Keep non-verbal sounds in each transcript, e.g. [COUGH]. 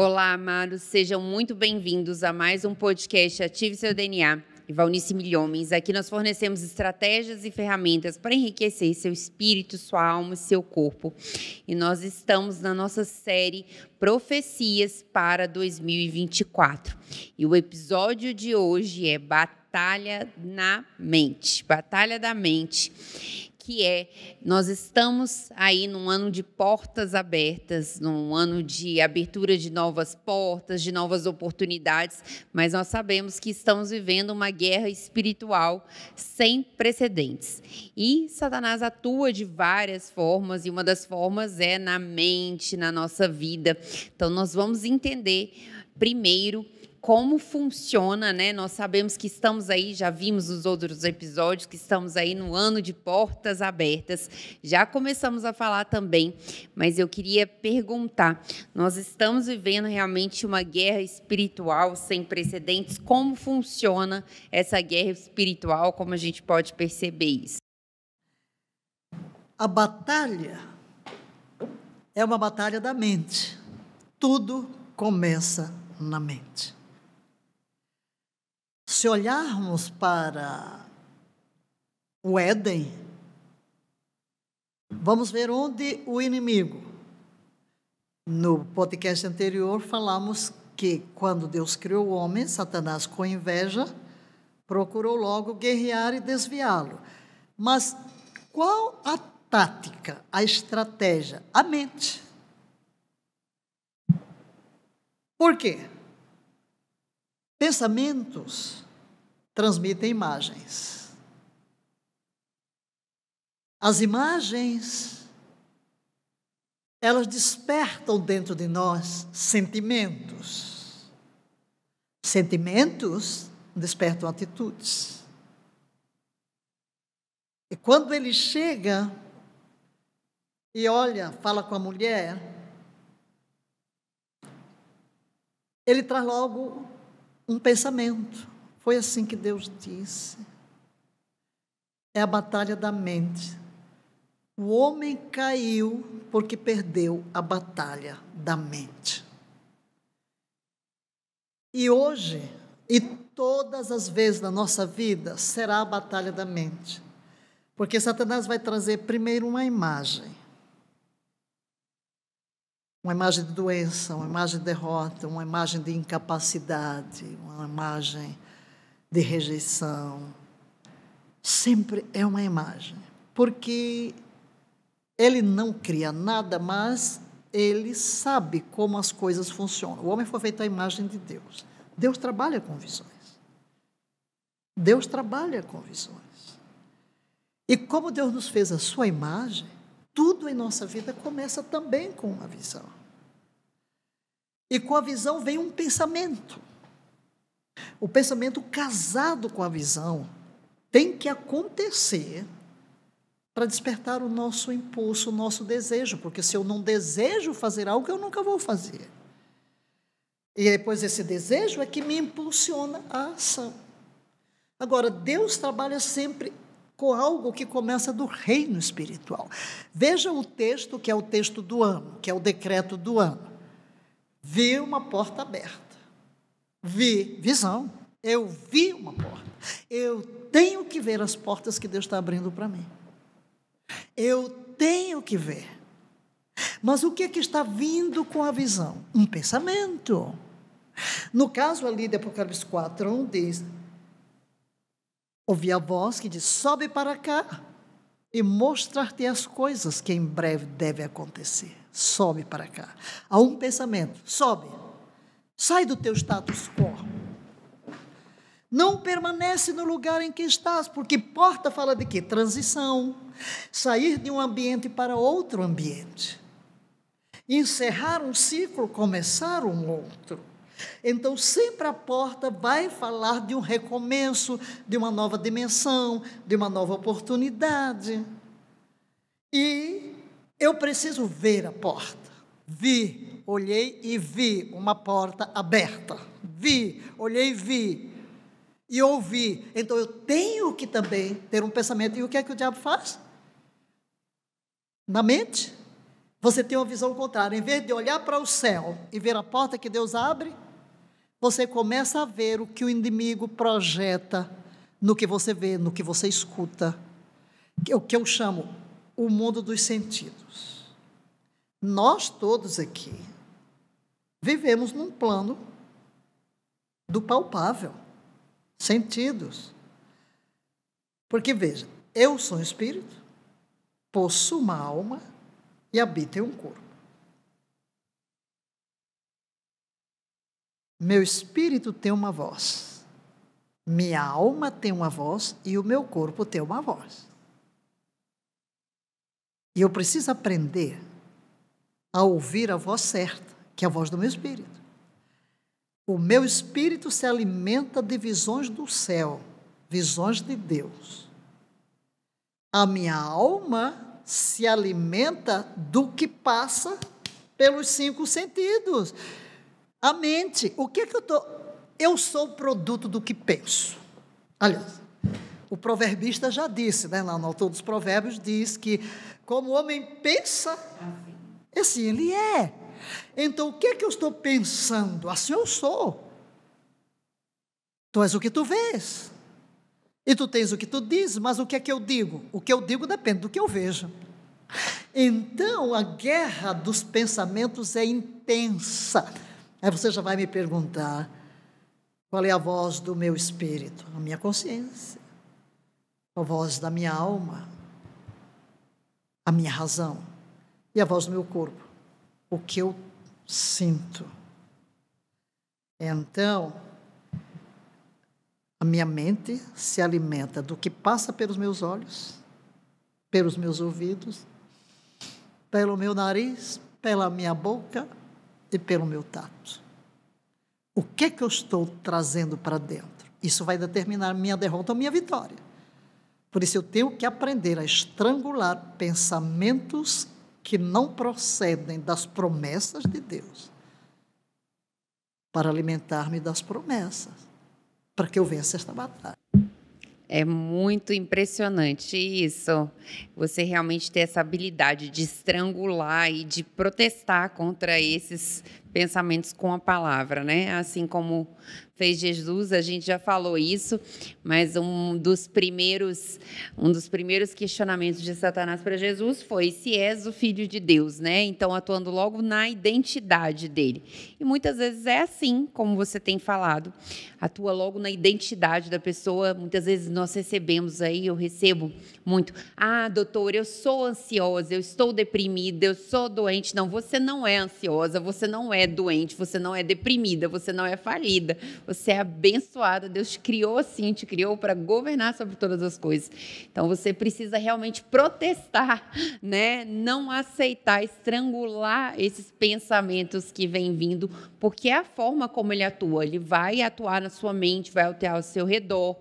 Olá, amados, sejam muito bem-vindos a mais um podcast Ative Seu DNA. E Valnice Milhomens, aqui nós fornecemos estratégias e ferramentas para enriquecer seu espírito, sua alma e seu corpo. E nós estamos na nossa série Profecias para 2024. E o episódio de hoje é Batalha na Mente. Batalha da Mente que é nós estamos aí num ano de portas abertas, num ano de abertura de novas portas, de novas oportunidades, mas nós sabemos que estamos vivendo uma guerra espiritual sem precedentes. E Satanás atua de várias formas e uma das formas é na mente, na nossa vida. Então nós vamos entender primeiro como funciona, né? Nós sabemos que estamos aí, já vimos os outros episódios, que estamos aí no ano de portas abertas. Já começamos a falar também, mas eu queria perguntar: nós estamos vivendo realmente uma guerra espiritual sem precedentes? Como funciona essa guerra espiritual? Como a gente pode perceber isso? A batalha é uma batalha da mente. Tudo começa na mente se olharmos para o Éden, vamos ver onde o inimigo. No podcast anterior, falamos que quando Deus criou o homem, Satanás, com inveja, procurou logo guerrear e desviá-lo. Mas qual a tática, a estratégia? A mente. Por quê? Pensamentos transmitem imagens. As imagens, elas despertam dentro de nós sentimentos. Sentimentos despertam atitudes. E quando ele chega e olha, fala com a mulher, ele traz logo um pensamento. Foi assim que Deus disse. É a batalha da mente. O homem caiu porque perdeu a batalha da mente. E hoje, e todas as vezes da nossa vida, será a batalha da mente. Porque Satanás vai trazer primeiro uma imagem. Uma imagem de doença, uma imagem de derrota, uma imagem de incapacidade, uma imagem de rejeição. Sempre é uma imagem, porque ele não cria nada, mas ele sabe como as coisas funcionam. O homem foi feito à imagem de Deus. Deus trabalha com visões. Deus trabalha com visões. E como Deus nos fez a sua imagem, tudo em nossa vida começa também com uma visão. E com a visão vem um pensamento. O pensamento casado com a visão tem que acontecer para despertar o nosso impulso, o nosso desejo, porque se eu não desejo fazer algo, eu nunca vou fazer. E depois é, esse desejo é que me impulsiona a ação. Agora, Deus trabalha sempre com algo que começa do reino espiritual. Veja o texto que é o texto do ano, que é o decreto do ano. Viu uma porta aberta. Vi visão. Eu vi uma porta. Eu tenho que ver as portas que Deus está abrindo para mim. Eu tenho que ver. Mas o que é que está vindo com a visão? Um pensamento. No caso ali de Apocalipse 4, 1 diz: Ouvi a voz que diz: Sobe para cá e mostrar-te as coisas que em breve deve acontecer. Sobe para cá. Há um pensamento: sobe. Sai do teu status quo. Não permanece no lugar em que estás, porque porta fala de quê? Transição. Sair de um ambiente para outro ambiente. Encerrar um ciclo, começar um outro. Então, sempre a porta vai falar de um recomeço, de uma nova dimensão, de uma nova oportunidade. E eu preciso ver a porta, vir olhei e vi uma porta aberta. Vi, olhei e vi. E ouvi. Então eu tenho que também ter um pensamento. E o que é que o diabo faz? Na mente, você tem uma visão contrária. Em vez de olhar para o céu e ver a porta que Deus abre, você começa a ver o que o inimigo projeta no que você vê, no que você escuta. É o que eu chamo o mundo dos sentidos. Nós todos aqui, Vivemos num plano do palpável, sentidos. Porque veja, eu sou um espírito, possuo uma alma e habito em um corpo. Meu espírito tem uma voz, minha alma tem uma voz e o meu corpo tem uma voz. E eu preciso aprender a ouvir a voz certa que é a voz do meu espírito. O meu espírito se alimenta de visões do céu, visões de Deus. A minha alma se alimenta do que passa pelos cinco sentidos. A mente, o que é que eu estou? Eu sou produto do que penso. Aliás, o proverbista já disse, né, lá no autor dos provérbios, diz que como o homem pensa, assim, assim ele é. Então o que é que eu estou pensando? Assim eu sou. Tu és o que tu vês. E tu tens o que tu dizes, mas o que é que eu digo? O que eu digo depende do que eu vejo. Então a guerra dos pensamentos é intensa. Aí você já vai me perguntar: qual é a voz do meu espírito? A minha consciência. A voz da minha alma. A minha razão. E a voz do meu corpo o que eu sinto. Então, a minha mente se alimenta do que passa pelos meus olhos, pelos meus ouvidos, pelo meu nariz, pela minha boca e pelo meu tato. O que é que eu estou trazendo para dentro? Isso vai determinar minha derrota ou minha vitória. Por isso eu tenho que aprender a estrangular pensamentos que não procedem das promessas de Deus, para alimentar-me das promessas, para que eu vença esta batalha. É muito impressionante isso. Você realmente ter essa habilidade de estrangular e de protestar contra esses pensamentos com a palavra, né? Assim como fez Jesus, a gente já falou isso, mas um dos primeiros um dos primeiros questionamentos de Satanás para Jesus foi se és o filho de Deus, né? Então atuando logo na identidade dele. E muitas vezes é assim, como você tem falado, atua logo na identidade da pessoa. Muitas vezes nós recebemos aí, eu recebo muito: "Ah, doutor, eu sou ansiosa, eu estou deprimida, eu sou doente". Não, você não é ansiosa, você não é é doente, você não é deprimida, você não é falida, você é abençoada. Deus te criou assim, te criou para governar sobre todas as coisas. Então você precisa realmente protestar, né? Não aceitar, estrangular esses pensamentos que vêm vindo, porque é a forma como ele atua. Ele vai atuar na sua mente, vai alterar ao seu redor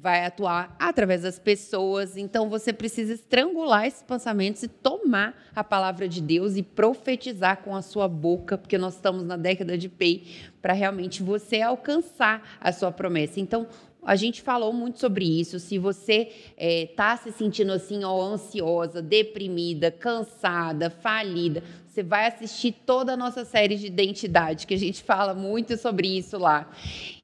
vai atuar através das pessoas. Então você precisa estrangular esses pensamentos e tomar a palavra de Deus e profetizar com a sua boca, porque nós estamos na década de Pei para realmente você alcançar a sua promessa. Então a gente falou muito sobre isso. Se você está eh, é, se sentindo assim, ó, ansiosa, deprimida, cansada, falida, você vai assistir toda a nossa série de identidade, que a gente fala muito sobre isso lá.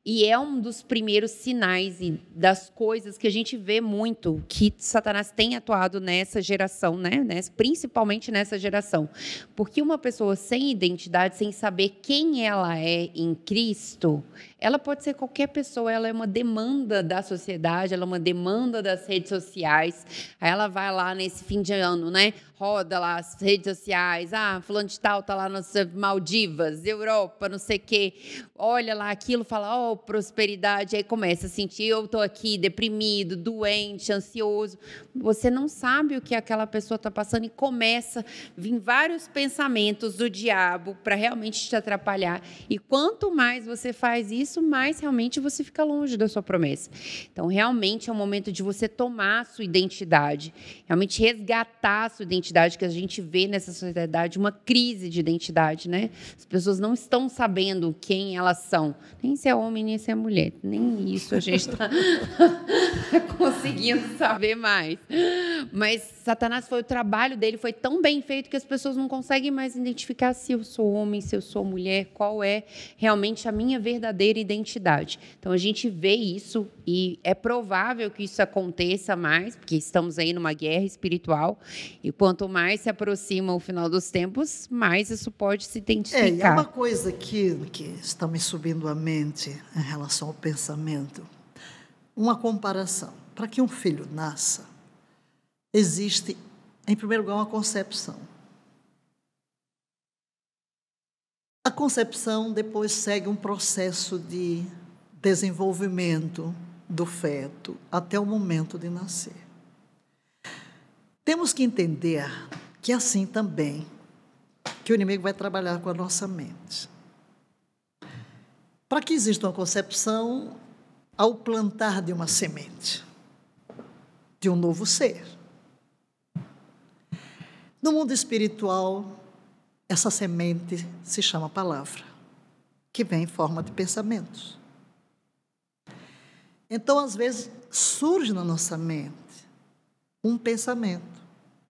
E é um dos primeiros sinais das coisas que a gente vê muito que Satanás tem atuado nessa geração, né? Principalmente nessa geração. Porque uma pessoa sem identidade, sem saber quem ela é em Cristo, ela pode ser qualquer pessoa, ela é uma demanda da sociedade, ela é uma demanda das redes sociais. Aí ela vai lá nesse fim de ano, né? roda lá as redes sociais, ah, fulano de tal está lá nas Maldivas, Europa, não sei o quê. Olha lá aquilo, fala, ó, oh, prosperidade, aí começa a sentir, eu estou aqui deprimido, doente, ansioso. Você não sabe o que aquela pessoa está passando e começa a vir vários pensamentos do diabo para realmente te atrapalhar. E quanto mais você faz isso, mais realmente você fica longe da sua promessa. Então, realmente é o momento de você tomar a sua identidade, realmente resgatar a sua identidade identidade que a gente vê nessa sociedade, uma crise de identidade, né? As pessoas não estão sabendo quem elas são. Nem se é homem, nem se é mulher. Nem isso a gente está [LAUGHS] tá conseguindo saber mais. Mas Satanás foi o trabalho dele, foi tão bem feito que as pessoas não conseguem mais identificar se eu sou homem, se eu sou mulher, qual é realmente a minha verdadeira identidade. Então a gente vê isso e é provável que isso aconteça mais, porque estamos aí numa guerra espiritual e quanto mais se aproxima o final dos tempos, mais isso pode se identificar. É, e é uma coisa que, que está me subindo à mente em relação ao pensamento. Uma comparação. Para que um filho nasça, existe, em primeiro lugar, uma concepção. A concepção depois segue um processo de desenvolvimento do feto até o momento de nascer. Temos que entender que é assim também que o inimigo vai trabalhar com a nossa mente. Para que exista uma concepção, ao plantar de uma semente, de um novo ser. No mundo espiritual, essa semente se chama palavra, que vem em forma de pensamentos. Então, às vezes, surge na nossa mente um pensamento.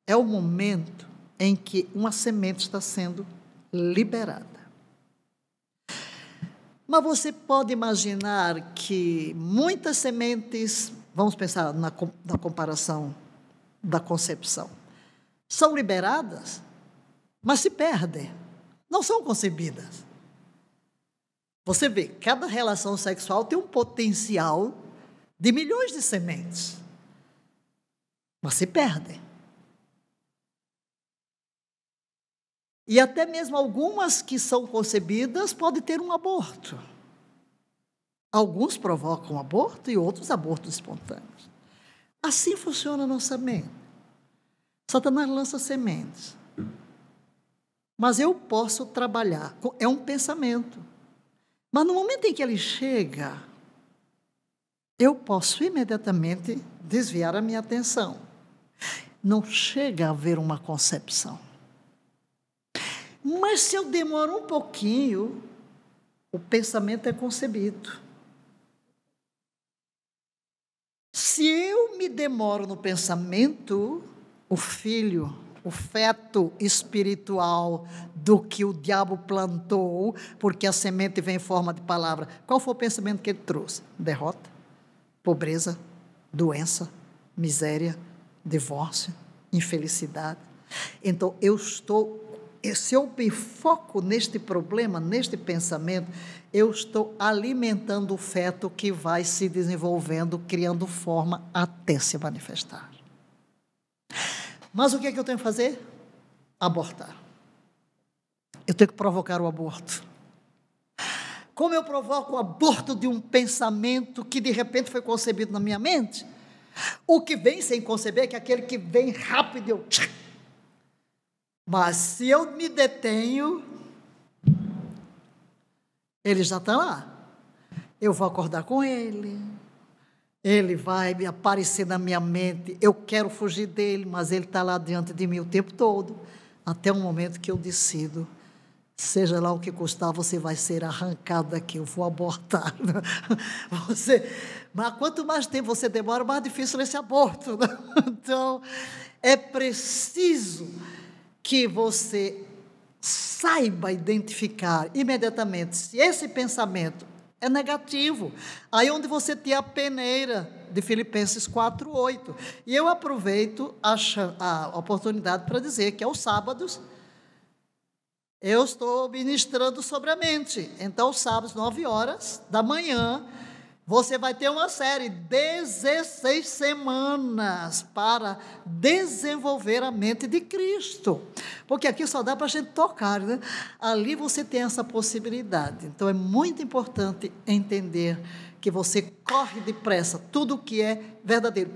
É o momento em que uma semente está sendo liberada. Mas você pode imaginar que muitas sementes, vamos pensar na, na comparação da concepção são liberadas, mas se perdem, não são concebidas. Você vê, cada relação sexual tem um potencial de milhões de sementes, mas se perdem. E até mesmo algumas que são concebidas podem ter um aborto. Alguns provocam aborto e outros abortos espontâneos. Assim funciona a nossa mente. Satanás lança sementes. Mas eu posso trabalhar. É um pensamento. Mas no momento em que ele chega, eu posso imediatamente desviar a minha atenção. Não chega a haver uma concepção. Mas se eu demoro um pouquinho, o pensamento é concebido. Se eu me demoro no pensamento, o filho, o feto espiritual do que o diabo plantou, porque a semente vem em forma de palavra. Qual foi o pensamento que ele trouxe? Derrota, pobreza, doença, miséria, divórcio, infelicidade. Então, eu estou. Se eu me foco neste problema, neste pensamento, eu estou alimentando o feto que vai se desenvolvendo, criando forma até se manifestar. Mas o que é que eu tenho que fazer? Abortar. Eu tenho que provocar o aborto. Como eu provoco o aborto de um pensamento que de repente foi concebido na minha mente? O que vem sem conceber é que aquele que vem rápido eu. Mas se eu me detenho, ele já está lá. Eu vou acordar com ele ele vai me aparecer na minha mente. Eu quero fugir dele, mas ele está lá diante de mim o tempo todo, até o momento que eu decido. Seja lá o que custar, você vai ser arrancado daqui. Eu vou abortar. [LAUGHS] Você, mas quanto mais tempo você demora, mais difícil é esse aborto. Né? [LAUGHS] Então, é preciso que você saiba identificar imediatamente se esse pensamento é negativo. Aí onde você tem a peneira de Filipenses 4:8. E eu aproveito a, a oportunidade para dizer que aos sábados eu estou ministrando sobre a mente. Então, aos sábados, 9 horas da manhã, você vai ter uma série, 16 semanas, para desenvolver a mente de Cristo. Porque aqui só dá para a gente tocar, né? Ali você tem essa possibilidade. Então é muito importante entender que você corre depressa tudo que é verdadeiro.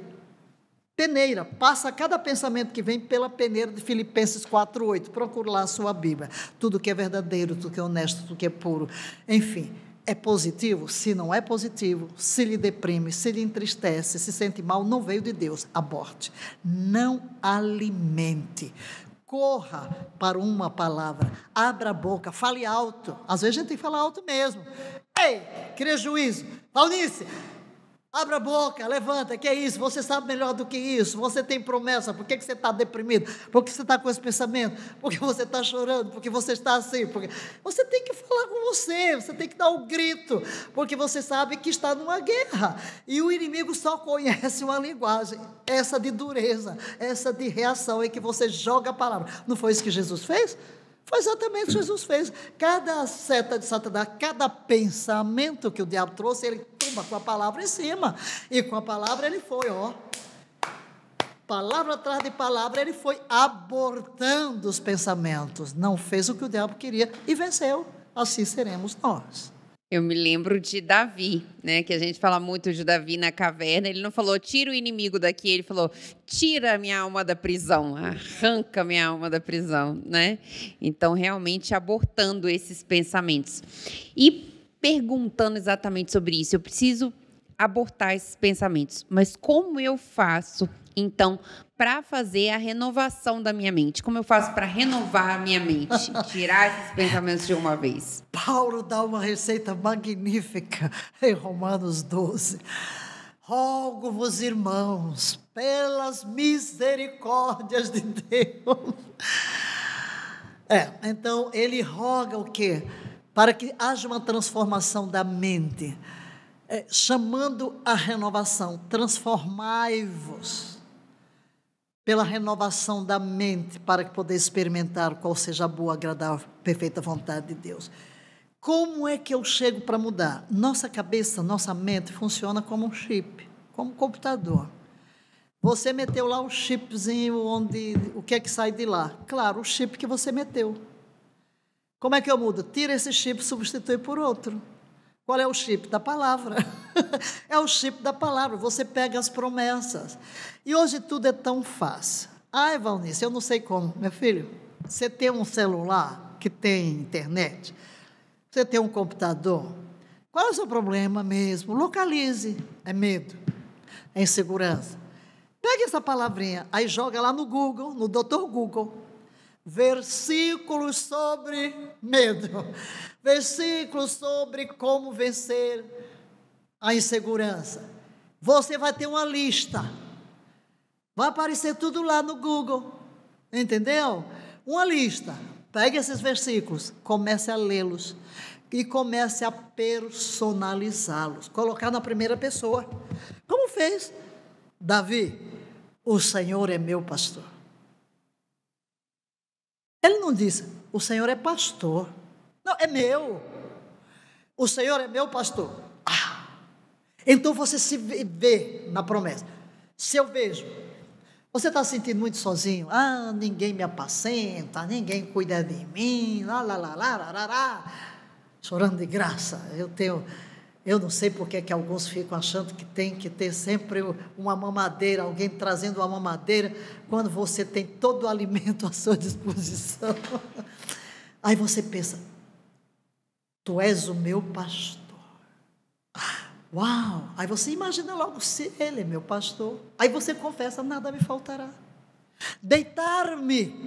Peneira, passa cada pensamento que vem pela peneira de Filipenses 4,8. Procure lá a sua Bíblia. Tudo que é verdadeiro, tudo que é honesto, tudo que é puro. Enfim é positivo? Se não é positivo, se lhe deprime, se lhe entristece, se sente mal, não veio de Deus. Aborte. Não alimente. Corra para uma palavra. Abra a boca, fale alto. Às vezes a gente tem que falar alto mesmo. Ei, querer juízo. Valnice, Abra a boca, levanta, que é isso? Você sabe melhor do que isso. Você tem promessa. Por que, que você está deprimido? Por que você está com esse pensamento? Por que você está chorando? Por que você está assim? Porque... Você tem que falar com você, você tem que dar o um grito, porque você sabe que está numa guerra. E o inimigo só conhece uma linguagem, essa de dureza, essa de reação em é que você joga a palavra. Não foi isso que Jesus fez? Foi exatamente o que Jesus fez. Cada seta de Satanás, cada pensamento que o diabo trouxe, ele tumba com a palavra em cima. E com a palavra ele foi, ó. Palavra atrás de palavra, ele foi abortando os pensamentos. Não fez o que o diabo queria e venceu. Assim seremos nós. Eu me lembro de Davi, né? Que a gente fala muito de Davi na caverna. Ele não falou, tira o inimigo daqui, ele falou, tira minha alma da prisão, arranca minha alma da prisão, né? Então, realmente abortando esses pensamentos. E perguntando exatamente sobre isso, eu preciso abortar esses pensamentos. Mas como eu faço, então, para fazer a renovação da minha mente? Como eu faço para renovar a minha mente? [LAUGHS] Tirar esses pensamentos de uma vez? Paulo dá uma receita magnífica em Romanos 12. Rogo-vos, irmãos, pelas misericórdias de Deus. É, então ele roga o quê? Para que haja uma transformação da mente é, chamando a renovação, transformai-vos pela renovação da mente para que poder experimentar qual seja a boa, agradável, perfeita vontade de Deus. Como é que eu chego para mudar? Nossa cabeça, nossa mente funciona como um chip, como um computador. Você meteu lá o chipzinho onde o que é que sai de lá? Claro, o chip que você meteu. Como é que eu mudo? Tira esse chip, substitui por outro. Qual é o chip? Da palavra. [LAUGHS] é o chip da palavra. Você pega as promessas. E hoje tudo é tão fácil. Ai, ah, Valnice, eu não sei como. Meu filho, você tem um celular que tem internet? Você tem um computador? Qual é o seu problema mesmo? Localize. É medo. É insegurança. Pega essa palavrinha, aí joga lá no Google, no Dr. Google versículos sobre medo, [LAUGHS] versículos sobre como vencer a insegurança. Você vai ter uma lista. Vai aparecer tudo lá no Google. Entendeu? Uma lista. Pegue esses versículos, comece a lê-los e comece a personalizá-los, colocar na primeira pessoa. Como fez Davi? O Senhor é meu pastor ele não diz, o Senhor é pastor. Não, é meu. O Senhor é meu pastor. Ah, então você se vê na promessa. Se eu vejo, você está se sentindo muito sozinho. Ah, ninguém me apacenta, ninguém cuida de mim, lá, lá, lá, lá, lá, lá, lá. Chorando de graça. Eu tenho eu não sei porque é que alguns ficam achando que tem que ter sempre uma mamadeira, alguém trazendo uma mamadeira, quando você tem todo o alimento à sua [LAUGHS] disposição. Aí você pensa, tu és o meu pastor. Ah, uau! Aí você imagina logo se ele é meu pastor. Aí você confessa, nada me faltará. Deitar-me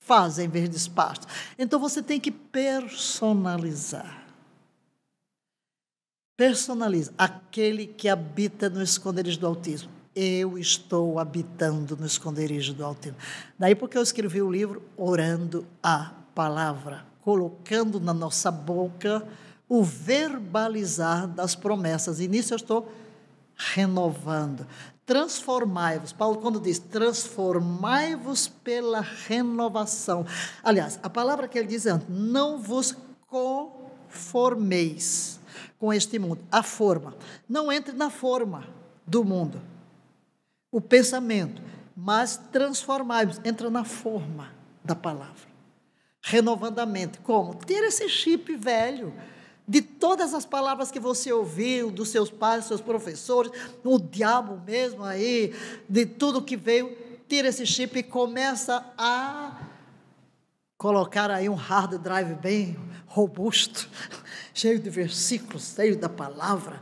fazem verdes pastos. Então você tem que personalizar personaliza aquele que habita no esconderijo do autismo. Eu estou habitando no esconderijo do autismo. Daí porque eu escrevi o livro Orando a Palavra, colocando na nossa boca o verbalizar das promessas. E nisso eu estou renovando. Transformai-vos. Paulo, quando diz transformai-vos pela renovação. Aliás, a palavra que ele diz antes, é, não vos conformeis com este mundo, a forma. Não entre na forma do mundo, o pensamento, mas transformai entra na forma da palavra, renovando a mente. Como? Tira esse chip velho de todas as palavras que você ouviu, dos seus pais, dos seus professores, o diabo mesmo aí, de tudo que veio, tira esse chip e começa a colocar aí um hard drive bem robusto cheio de versículos, cheio da palavra,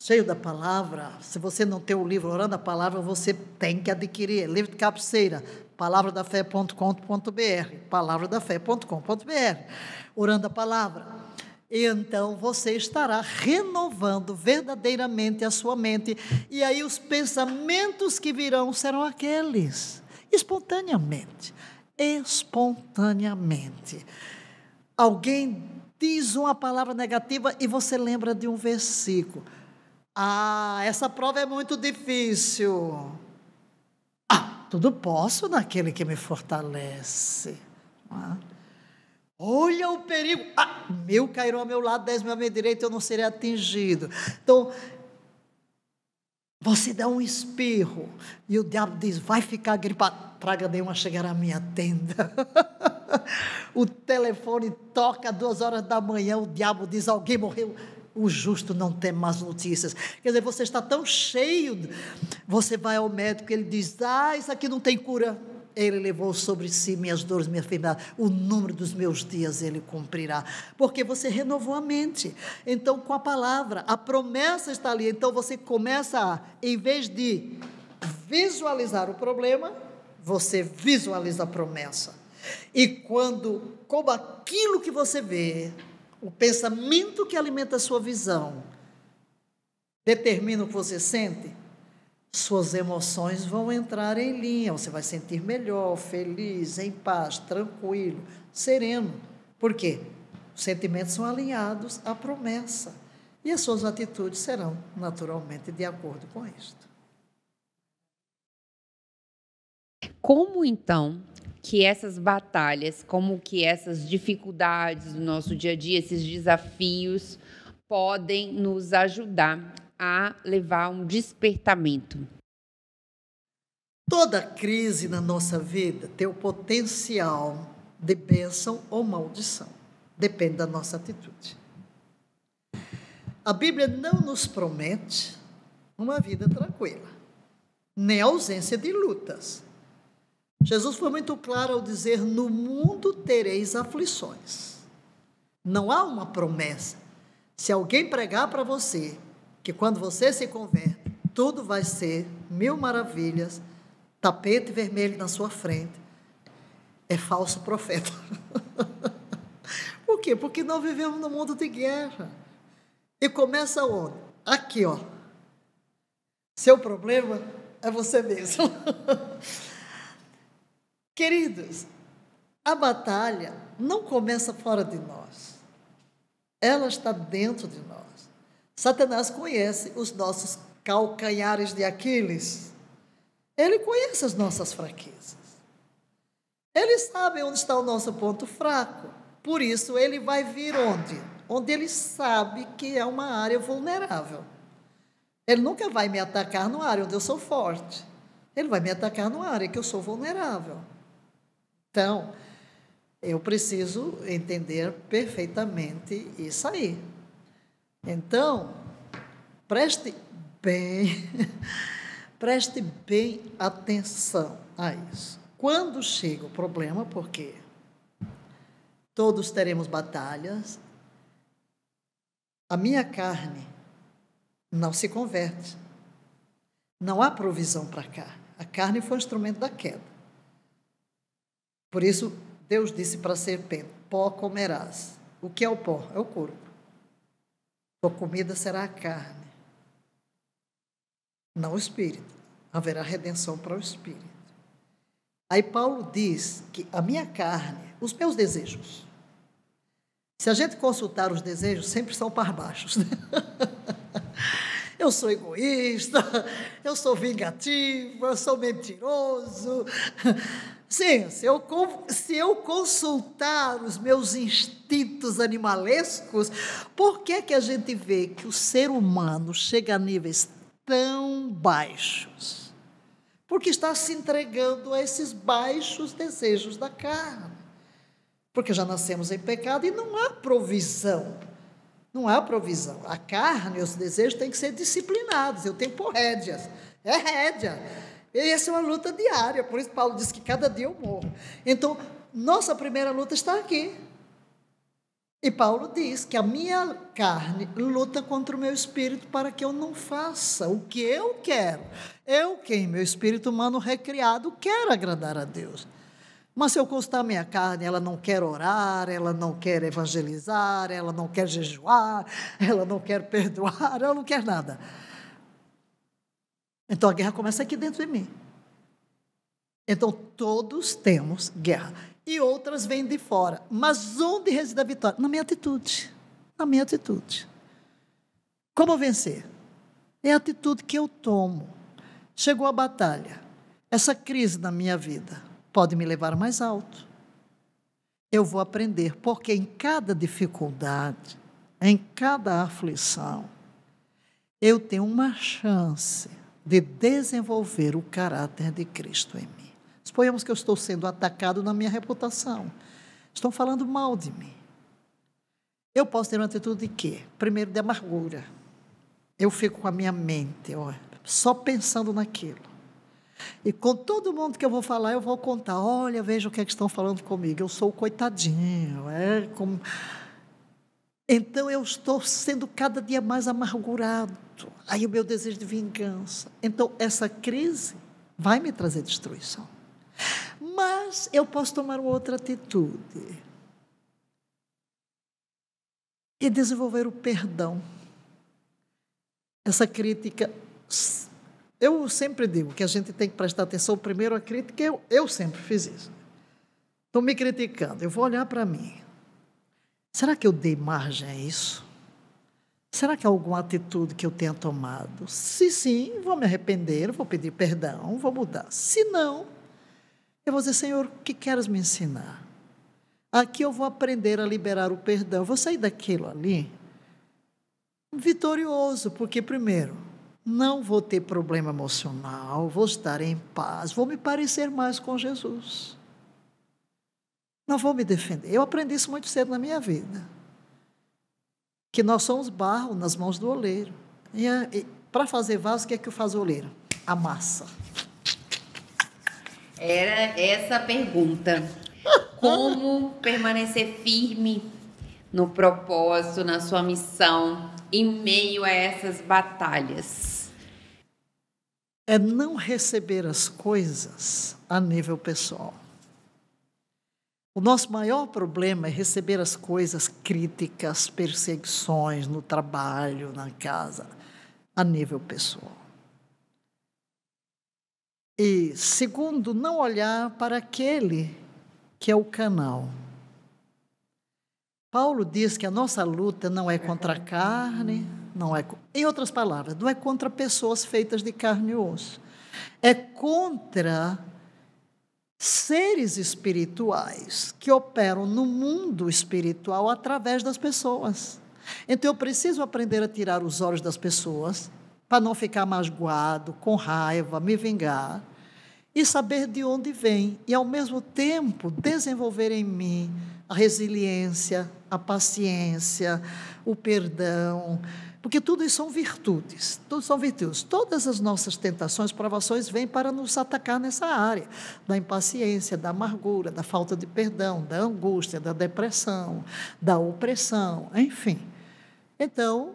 cheio da palavra. Se você não tem o livro Orando a Palavra, você tem que adquirir. Livro de cabeceira, palavradafé.com.br, palavradafé.com.br, Orando a Palavra. E então você estará renovando verdadeiramente a sua mente. E aí os pensamentos que virão serão aqueles, espontaneamente. Espontaneamente. Alguém diz uma palavra negativa e você lembra de um versículo. Ah, essa prova é muito difícil. Ah, tudo posso naquele que me fortalece. Ah, olha o perigo. Ah, mil cairão ao meu lado, dez mil à minha direita, eu não serei atingido. Então, você dá um espirro e o diabo diz: vai ficar gripado. Praga nenhuma chegar à minha tenda. [LAUGHS] o telefone toca duas horas da manhã, o diabo diz: alguém morreu. O justo não tem más notícias. Quer dizer, você está tão cheio, você vai ao médico, ele diz: ah, isso aqui não tem cura. Ele levou sobre si minhas dores, minha enfermidade. O número dos meus dias Ele cumprirá. Porque você renovou a mente. Então, com a palavra, a promessa está ali. Então, você começa a, em vez de visualizar o problema, você visualiza a promessa. E quando, como aquilo que você vê, o pensamento que alimenta a sua visão, determina o que você sente, suas emoções vão entrar em linha, você vai sentir melhor, feliz, em paz, tranquilo, sereno. Por quê? Os sentimentos são alinhados à promessa e as suas atitudes serão naturalmente de acordo com isto. Como então que essas batalhas, como que essas dificuldades do nosso dia a dia, esses desafios podem nos ajudar a levar a um despertamento. Toda crise na nossa vida tem o potencial de bênção ou maldição. Depende da nossa atitude. A Bíblia não nos promete uma vida tranquila, nem ausência de lutas. Jesus foi muito claro ao dizer: No mundo tereis aflições. Não há uma promessa. Se alguém pregar para você que quando você se converte, tudo vai ser mil maravilhas, tapete vermelho na sua frente. É falso profeta. [LAUGHS] Por quê? Porque nós vivemos num mundo de guerra. E começa onde? Aqui, ó. Seu problema é você mesmo. [LAUGHS] Queridos, a batalha não começa fora de nós. Ela está dentro de nós. Satanás conhece os nossos calcanhares de Aquiles. Ele conhece as nossas fraquezas. Ele sabe onde está o nosso ponto fraco. Por isso, ele vai vir onde? Onde ele sabe que é uma área vulnerável. Ele nunca vai me atacar numa área onde eu sou forte. Ele vai me atacar numa área que eu sou vulnerável. Então, eu preciso entender perfeitamente isso aí. Então, preste bem, [LAUGHS] preste bem atenção a isso. Quando chega o problema, porque todos teremos batalhas, a minha carne não se converte. Não há provisão para a carne. A carne foi um instrumento da queda. Por isso, Deus disse para a serpente: pó comerás. O que é o pó? É o corpo. Tua comida será a carne, não o espírito. Haverá redenção para o espírito. Aí Paulo diz que a minha carne, os meus desejos, se a gente consultar os desejos, sempre são para baixos. Né? [LAUGHS] eu sou egoísta, eu sou vingativo, eu sou mentiroso. Sim, se eu, se eu consultar os meus instintos animalescos, por que, é que a gente vê que o ser humano chega a níveis tão baixos? Porque está se entregando a esses baixos desejos da carne. Porque já nascemos em pecado e não há provisão. Não há provisão. A carne, os desejos têm que ser disciplinados. Eu tenho por rédeas. É rédea. E essa é uma luta diária, por isso Paulo diz que cada dia eu morro. Então, nossa primeira luta está aqui. E Paulo diz que a minha carne luta contra o meu espírito para que eu não faça o que eu quero. Eu, quem meu espírito humano recriado, quero agradar a Deus. Mas se eu constar minha carne, ela não quer orar, ela não quer evangelizar, ela não quer jejuar, ela não quer perdoar, [LAUGHS] ela não quer nada. Então a guerra começa aqui dentro de mim. Então todos temos guerra. E outras vêm de fora. Mas onde reside a vitória? Na minha atitude. Na minha atitude. Como vencer? É a atitude que eu tomo. Chegou a batalha. Essa crise na minha vida pode me levar mais alto. Eu vou aprender, porque em cada dificuldade, em cada aflição, eu tenho uma chance de desenvolver o caráter de Cristo em mim. Suponhamos que eu estou sendo atacado na minha reputação. Estão falando mal de mim. Eu posso ter uma atitude de quê? Primeiro, de amargura. Eu fico com a minha mente, ó, só pensando naquilo. E com todo mundo que eu vou falar, eu vou contar. Olha, veja o que, é que estão falando comigo. Eu sou o coitadinho. É como... Então eu estou sendo cada dia mais amargurado aí o meu desejo de vingança. Então, essa crise vai me trazer destruição. Mas eu posso tomar outra atitude e desenvolver o perdão. Essa crítica. Eu sempre digo que a gente tem que prestar atenção primeiro à crítica, eu, eu sempre fiz isso. Estou me criticando, eu vou olhar para mim. Será que eu dei margem a isso? Será que há é alguma atitude que eu tenha tomado? Se sim, vou me arrepender, vou pedir perdão, vou mudar. Se não, eu vou dizer, Senhor, o que queres me ensinar? Aqui eu vou aprender a liberar o perdão. vou sair daquilo ali vitorioso, porque, primeiro, não vou ter problema emocional, vou estar em paz, vou me parecer mais com Jesus. Não vou me defender. Eu aprendi isso muito cedo na minha vida que nós somos barro nas mãos do oleiro. E, eh, e para fazer vaso, o que é que faz o oleiro? A massa. Era essa a pergunta. Como permanecer firme no propósito, na sua missão, em meio a essas batalhas? É não receber as coisas a nível pessoal. O nosso maior problema é receber as coisas críticas, perseguições no trabalho, na casa, a nível pessoal. E segundo, não olhar para aquele que é o canal. Paulo diz que a nossa luta não é contra a carne, não é, em outras palavras, não é contra pessoas feitas de carne e osso. É contra seres espirituais que operam no mundo espiritual através das pessoas. Então eu preciso aprender a tirar os olhos das pessoas para não ficar magoado, com raiva, me vingar e saber de onde vem e ao mesmo tempo desenvolver em mim a resiliência, a paciência, o perdão porque tudo isso são virtudes, tudo são virtudes. Todas as nossas tentações, provações vêm para nos atacar nessa área da impaciência, da amargura, da falta de perdão, da angústia, da depressão, da opressão, enfim. Então,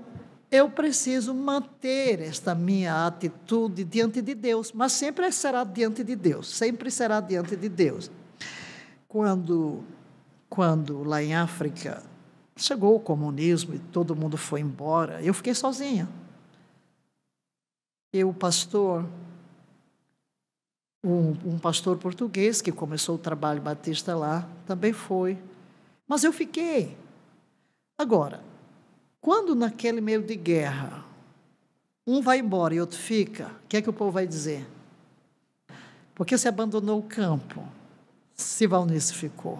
eu preciso manter esta minha atitude diante de Deus, mas sempre será diante de Deus, sempre será diante de Deus. Quando, quando lá em África Chegou o comunismo e todo mundo foi embora. Eu fiquei sozinha. E o pastor, um, um pastor português que começou o trabalho batista lá, também foi. Mas eu fiquei. Agora, quando naquele meio de guerra um vai embora e outro fica, o que é que o povo vai dizer? Porque se abandonou o campo, se Valnice ficou.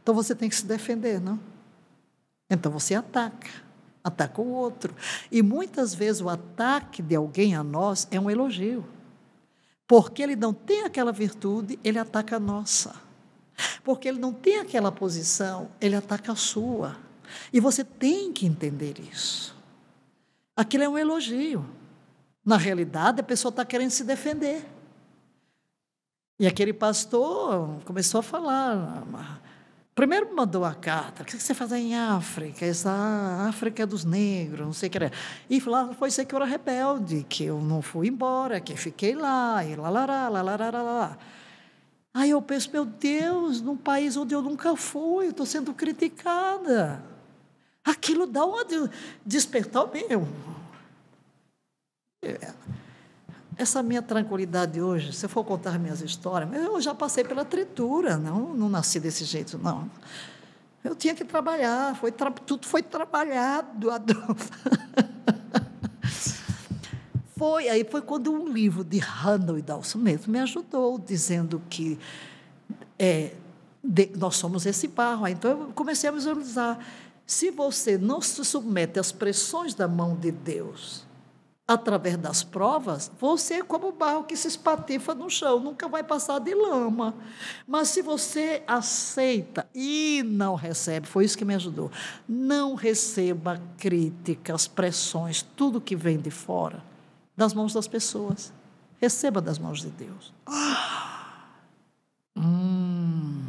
Então você tem que se defender, não? Então você ataca, ataca o outro. E muitas vezes o ataque de alguém a nós é um elogio. Porque ele não tem aquela virtude, ele ataca a nossa. Porque ele não tem aquela posição, ele ataca a sua. E você tem que entender isso. Aquilo é um elogio. Na realidade, a pessoa está querendo se defender. E aquele pastor começou a falar: Primeiro mandou a carta, o que você faz em África? Essa África é dos negros, não sei o que era. E lá foi ser que eu era rebelde, que eu não fui embora, que fiquei lá, e lá, lá, lá, lá, lá, lá, lá. Aí eu penso, meu Deus, num país onde eu nunca fui, estou sendo criticada. Aquilo dá uma despertar o meu. É, essa minha tranquilidade hoje, se eu for contar minhas histórias, eu já passei pela tritura, não, não nasci desse jeito, não. Eu tinha que trabalhar, foi tra tudo foi trabalhado. [LAUGHS] foi, aí foi quando um livro de Randall e Dalso mesmo me ajudou, dizendo que é, de, nós somos esse barro. Então, eu comecei a visualizar. Se você não se submete às pressões da mão de Deus, através das provas, você é como o barro que se espatifa no chão, nunca vai passar de lama. Mas se você aceita e não recebe, foi isso que me ajudou. Não receba críticas, pressões, tudo que vem de fora das mãos das pessoas. Receba das mãos de Deus. [GASPS] Hum.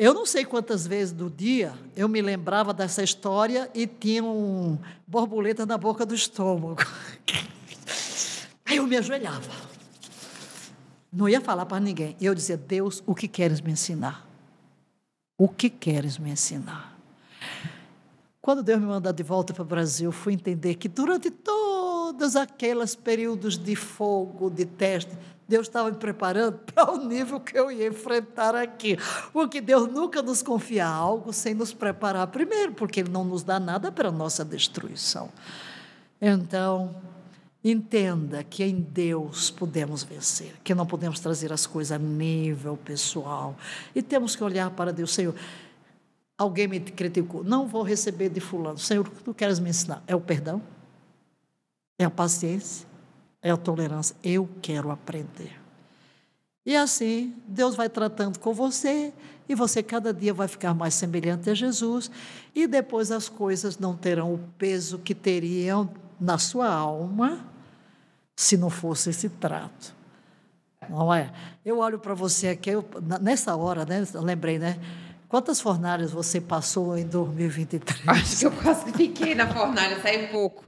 Eu não sei quantas vezes do dia eu me lembrava dessa história e tinha um borboleta na boca do estômago. [LAUGHS] Aí eu me ajoelhava. Não ia falar para ninguém. Eu dizia: Deus, o que queres me ensinar? O que queres me ensinar? Quando Deus me mandou de volta para o Brasil, fui entender que durante todo todas aqueles períodos de fogo, de teste, Deus estava me preparando [LAUGHS] para o nível que eu ia enfrentar aqui. Porque Deus nunca nos confia algo sem nos preparar primeiro, porque Ele não nos dá nada para a nossa destruição. Então, entenda que em Deus podemos vencer, que não podemos trazer as coisas a nível pessoal. E temos que olhar para Deus, Senhor. Alguém me criticou, não vou receber de fulano. Senhor, o que tu queres me ensinar? É o perdão? é a paciência, é a tolerância. Eu quero aprender. E assim, Deus vai tratando com você, e você cada dia vai ficar mais semelhante a Jesus, e depois as coisas não terão o peso que teriam na sua alma se não fosse esse trato. Não é? Eu olho para você aqui, eu, nessa hora, né? Lembrei, né? Quantas fornalhas você passou em 2023? [LAUGHS] Acho que eu quase fiquei na fornalha, saí pouco.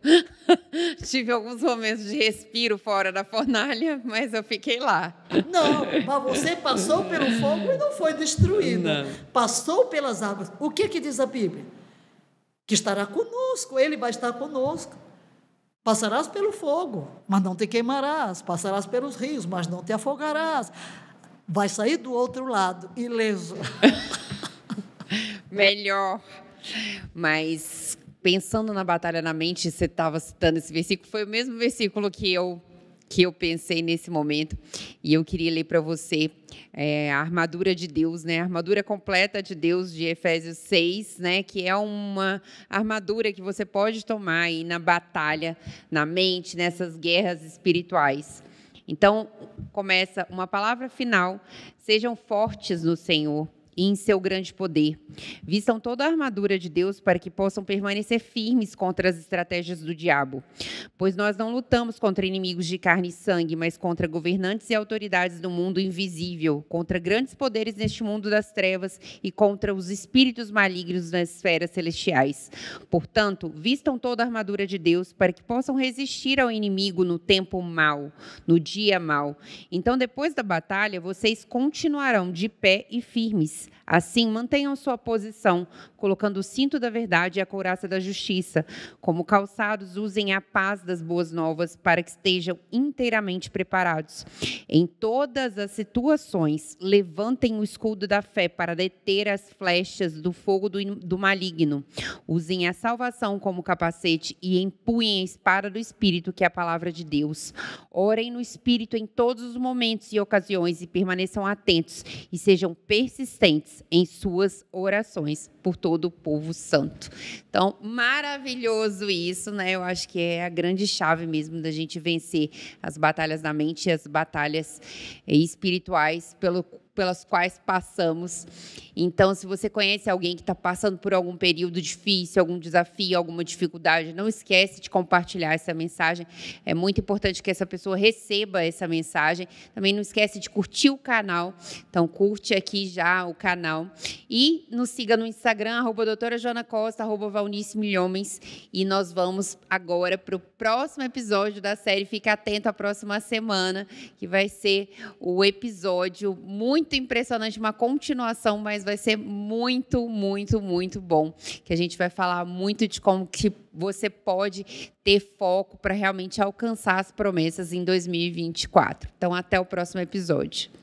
[LAUGHS] Tive alguns momentos de respiro fora da fornalha, mas eu fiquei lá. Não, mas você passou pelo fogo e não foi destruído. Passou pelas águas. O que, que diz a Bíblia? Que estará conosco, ele vai estar conosco. Passarás pelo fogo, mas não te queimarás. Passarás pelos rios, mas não te afogarás. Vai sair do outro lado, ileso. [LAUGHS] melhor. Mas pensando na batalha na mente, você estava citando esse versículo, foi o mesmo versículo que eu que eu pensei nesse momento e eu queria ler para você é, a armadura de Deus, né? A armadura completa de Deus de Efésios 6, né? Que é uma armadura que você pode tomar aí na batalha, na mente, nessas guerras espirituais. Então começa uma palavra final: sejam fortes no Senhor e em seu grande poder. Vistam toda a armadura de Deus para que possam permanecer firmes contra as estratégias do diabo. Pois nós não lutamos contra inimigos de carne e sangue, mas contra governantes e autoridades do mundo invisível, contra grandes poderes neste mundo das trevas e contra os espíritos malignos nas esferas celestiais. Portanto, vistam toda a armadura de Deus para que possam resistir ao inimigo no tempo mau, no dia mau. Então, depois da batalha, vocês continuarão de pé e firmes Assim, mantenham sua posição, colocando o cinto da verdade e a couraça da justiça. Como calçados, usem a paz das boas novas para que estejam inteiramente preparados. Em todas as situações, levantem o escudo da fé para deter as flechas do fogo do, do maligno. Usem a salvação como capacete e empunhem a espada do Espírito, que é a palavra de Deus. Orem no Espírito em todos os momentos e ocasiões e permaneçam atentos e sejam persistentes presentes em suas orações por todo o povo santo. Então, maravilhoso isso, né? Eu acho que é a grande chave mesmo da gente vencer as batalhas da mente e as batalhas eh, espirituais pelo pelas quais passamos. Então, se você conhece alguém que está passando por algum período difícil, algum desafio, alguma dificuldade, não esquece de compartilhar essa mensagem. É muito importante que essa pessoa receba essa mensagem. Também não esquece de curtir o canal. Então, curte aqui já o canal. E nos siga no Instagram, arroba doutora Joana Costa, arroba Valnice Milhomens. E nós vamos agora para o próximo episódio da série. Fica atento à próxima semana, que vai ser o episódio muito muito impressionante, uma continuação, mas vai ser muito, muito, muito bom. Que a gente vai falar muito de como que você pode ter foco para realmente alcançar as promessas em 2024. Então, até o próximo episódio.